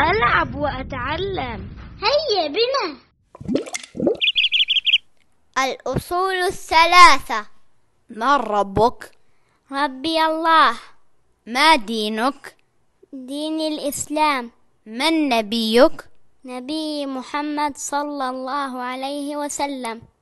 ألعب وأتعلم هيا بنا الأصول الثلاثة من ربك؟ ربي الله ما دينك؟ دين الإسلام من نبيك؟ نبي محمد صلى الله عليه وسلم